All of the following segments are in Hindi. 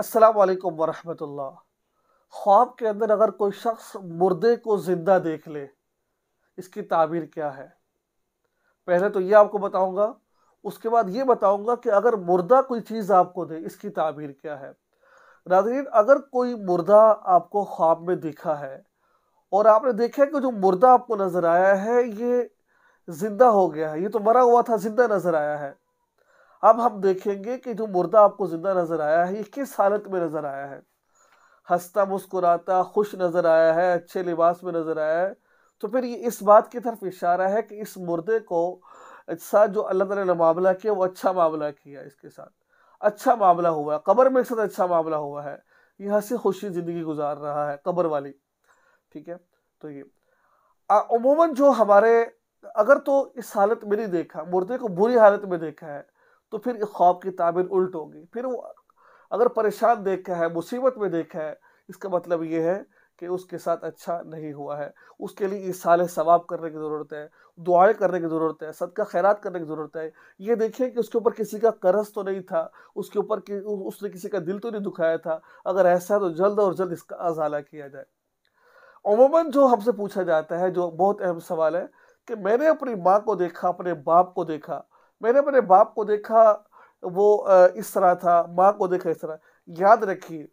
असलकम वरहमल ख्वाब के अंदर अगर कोई शख्स मुर्दे को ज़िंदा देख ले इसकी ताबीर क्या है पहले तो ये आपको बताऊंगा उसके बाद ये बताऊंगा कि अगर मुर्दा कोई चीज़ आपको दे इसकी ताबीर क्या है नाजरीन अगर कोई मुर्दा आपको ख्वाब में दिखा है और आपने देखा कि जो मुर्दा आपको नज़र आया है ये ज़िंदा हो गया है ये तो मरा हुआ था ज़िंदा नज़र आया है अब हम देखेंगे कि जो मुर्दा आपको जिंदा नजर आया है ये किस हालत में नजर आया है हंसता मुस्कुराता खुश नजर आया है अच्छे लिबास में नजर आया है तो फिर ये इस बात की तरफ इशारा है कि इस मुर्दे को साथ जो अल्लाह तला ने मामला किया वो अच्छा मामला किया इसके साथ अच्छा मामला हुआ कबर में एक साथ अच्छा मामला हुआ है ये हंसी खुशी ज़िंदगी गुजार रहा है कबर वाली ठीक है तो ये अमूमन जो हमारे अगर तो इस हालत में नहीं देखा मुर्दे को बुरी हालत में देखा है तो फिर ख्वाब की ताबीर उल्ट होगी फिर वो अगर परेशान देखा है मुसीबत में देखा है इसका मतलब ये है कि उसके साथ अच्छा नहीं हुआ है उसके लिए इस साल सवाब करने की ज़रूरत है दुआएं करने की ज़रूरत है सदका खैरात करने की ज़रूरत है ये देखें कि उसके ऊपर किसी का कर्ज तो नहीं था उसके ऊपर कि उसने किसी का दिल तो नहीं दुखाया था अगर ऐसा है तो जल्द और जल्द इसका अजाला किया जाए अमूमन जो हमसे पूछा जाता है जो बहुत अहम सवाल है कि मैंने अपनी माँ को देखा अपने बाप को देखा मैंने अपने बाप को देखा वो इस तरह था माँ को देखा इस तरह याद रखिए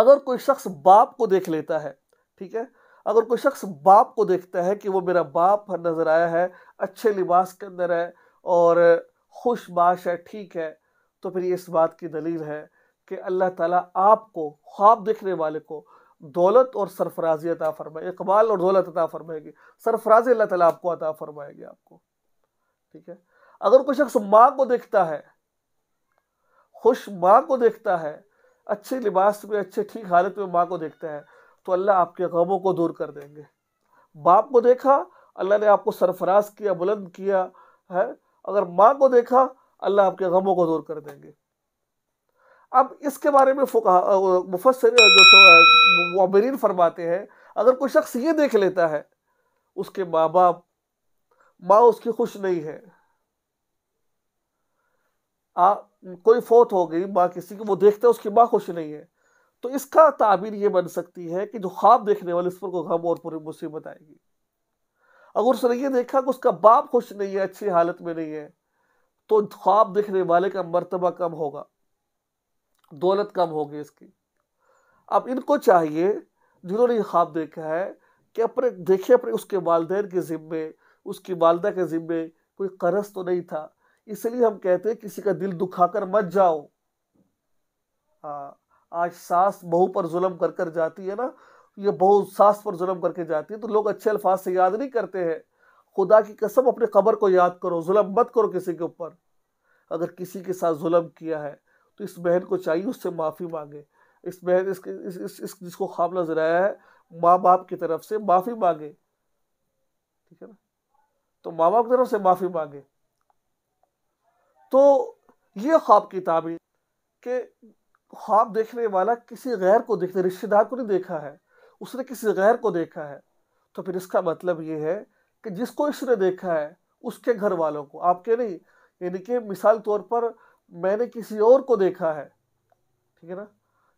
अगर कोई शख्स बाप को देख लेता है ठीक है अगर कोई शख्स बाप को देखता है कि वो मेरा बाप नज़र आया है अच्छे लिबास के अंदर है और खुश बाश है ठीक है तो फिर इस बात की दलील है कि अल्लाह ताला आपको ख्वाब देखने वाले को दौलत और सरफराजी अता फरमाए इकबाल और दौलत अता फरमाएगी सरफराजी अल्लाह ताला आपको अता फरमाएगी आपको ठीक है अगर कोई शख्स माँ को देखता है खुश माँ को देखता है अच्छे लिबास में अच्छे ठीक हालत में माँ को देखता है तो अल्लाह आपके गमों को दूर कर देंगे बाप को देखा अल्लाह ने आपको सरफराज किया बुलंद किया है अगर माँ को देखा अल्लाह आपके गमों को दूर कर देंगे अब इसके बारे में मुफसर जो तो फरमाते हैं अगर कोई शख्स ये देख लेता है उसके माँ बाप माँ उसकी खुश नहीं है आ, कोई फोत हो गई माँ किसी की वो देखते हैं उसकी माँ खुश नहीं है तो इसका ताबीर ये बन सकती है कि जो ख्वाब देखने वाले इस पर को गम और पूरी मुसीबत आएगी अगर उसने ये देखा कि उसका बाप खुश नहीं है अच्छी हालत में नहीं है तो ख्वाब देखने वाले का मरतबा कम होगा दौलत कम होगी इसकी अब इनको चाहिए जिन्होंने ये ख्वाब देखा है कि अपने देखे अपने उसके वालदेन के ज़िम्मे उसकी वालदा के ज़िम्मे कोई कर्ज तो नहीं था इसलिए हम कहते हैं किसी का दिल दुखाकर मत जाओ हाँ आज सास बहू पर जुल्म कर कर जाती है ना ये बहू सास पर जुल्म करके जाती है तो लोग अच्छे अल्फाज से याद नहीं करते हैं खुदा की कसम अपने कबर को याद करो जुल्म मत करो किसी के ऊपर अगर किसी के साथ जुल्म किया है तो इस बहन को चाहिए उससे माफ़ी मांगे इस बहन इसके इस, इस, इस जिसको खामला जराया है माँ बाप की तरफ से माफ़ी मांगे ठीक है ना तो मामा की तरफ से माफ़ी मांगे तो ये ख्वाब की ताबीर कि ख्वाब देखने वाला किसी गैर को देखते रिश्तेदार को नहीं देखा है उसने किसी गैर को देखा है तो फिर इसका मतलब ये है कि जिसको इसने देखा है उसके घर वालों को आपके नहीं यानी कि मिसाल तौर पर मैंने किसी और को देखा है ठीक है ना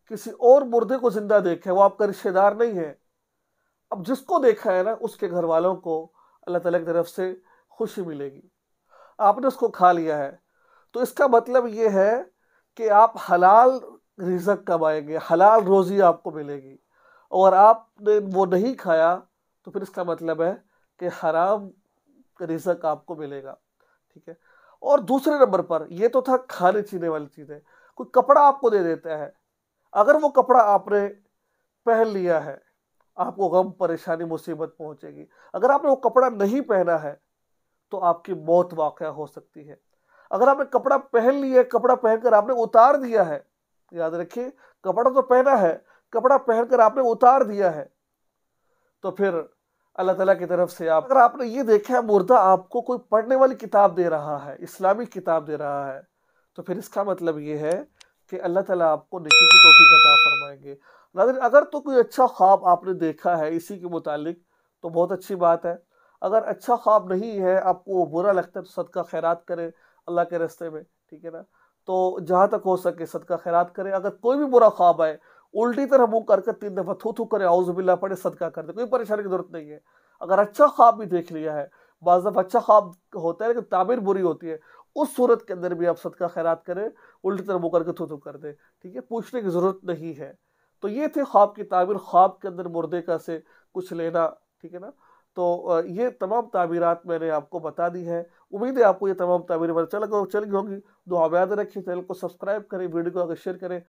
किसी और मुर्दे को ज़िंदा देखा है वो आपका रिश्तेदार नहीं है अब जिसको देखा है ना उसके घर वालों को अल्लाह ताला की तरफ से खुशी मिलेगी आपने उसको खा लिया है तो इसका मतलब ये है कि आप हलाल रिजक कमाएंगे हलाल रोज़ी आपको मिलेगी और आपने वो नहीं खाया तो फिर इसका मतलब है कि हराम रिजक आपको मिलेगा ठीक है और दूसरे नंबर पर ये तो था खाने चीने वाली चीज़ें कोई कपड़ा आपको दे देता है अगर वो कपड़ा आपने पहन लिया है आपको गम परेशानी मुसीबत पहुंचेगी अगर आपने वो कपड़ा नहीं पहना है तो आपकी मौत वाक़ हो सकती है अगर आपने कपड़ा पहन लिया कपड़ा पहनकर आपने उतार दिया है याद रखिए कपड़ा तो पहना है कपड़ा पहनकर आपने उतार दिया है तो फिर अल्लाह ताला की तरफ से आप अगर आपने ये देखा है मुर्दा आपको कोई पढ़ने वाली किताब दे रहा है इस्लामी किताब दे रहा है तो फिर इसका मतलब ये है कि अल्लाह ताला आपको निकी की तोफ़ी अता फरमाएंगे नाजर अगर तो कोई अच्छा ख्वाब आपने देखा है इसी के मुतालिक तो बहुत अच्छी बात है अगर अच्छा ख्वाब नहीं है आपको वो बुरा लगता है तो सदका खैरात करें अल्लाह के रस्ते में ठीक है ना तो जहाँ तक हो सके सदका खैरात करें अगर कोई भी बुरा ख्वाब आए उल्टी तरह मुँह करके तीन दफ़ा थू थू करें आउजबिल्ला पड़े सदका कर दे कोई परेशानी की जरूरत नहीं है अगर अच्छा ख्वाब भी देख लिया है बाज़ दफ़ा अच्छा ख्वाब होता है लेकिन ताबीर बुरी होती है उस सूरत के अंदर भी आप सदका खैरात करें उल्टी तरह मुँह करके थू थू कर दें ठीक है पूछने की ज़रूरत नहीं है तो ये थे ख्वाब की ताबीर ख्वाब के अंदर मुर्दे का से कुछ लेना ठीक है ना तो ये तमाम ताबीरات मैंने आपको बता दी है उम्मीद है आपको ये तमाम ताबीरें पता चल चल गई होंगी दो याद रखिए चैनल को सब्सक्राइब करें वीडियो को अगर शेयर करें